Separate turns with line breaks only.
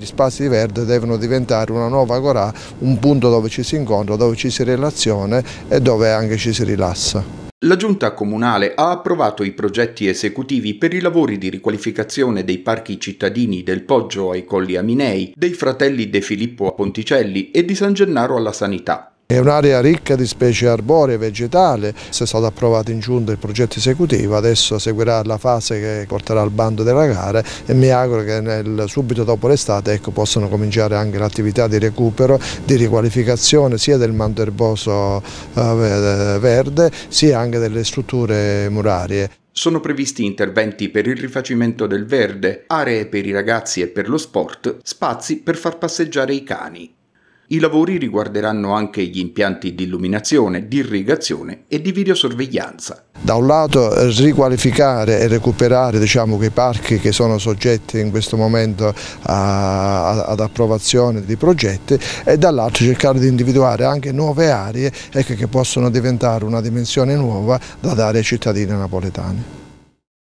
Gli spazi di verde devono diventare una nuova agorà, un punto dove ci si incontra, dove ci si relaziona e dove anche ci si rilassa.
La Giunta Comunale ha approvato i progetti esecutivi per i lavori di riqualificazione dei parchi cittadini del Poggio ai Colli Aminei, dei fratelli De Filippo a Ponticelli e di San Gennaro alla Sanità.
È un'area ricca di specie arboree e vegetali, è stato approvato in giunta il progetto esecutivo, adesso seguirà la fase che porterà al bando della gara e mi auguro che nel, subito dopo l'estate ecco, possano cominciare anche l'attività di recupero, di riqualificazione sia del manto erboso eh, eh verde sia anche delle strutture murarie.
Sono previsti interventi per il rifacimento del verde, aree per i ragazzi e per lo sport, spazi per far passeggiare i cani. I lavori riguarderanno anche gli impianti di illuminazione, di irrigazione e di videosorveglianza.
Da un lato riqualificare e recuperare diciamo, quei parchi che sono soggetti in questo momento a, a, ad approvazione di progetti e dall'altro cercare di individuare anche nuove aree ecco, che possono diventare una dimensione nuova da dare ai cittadini napoletani.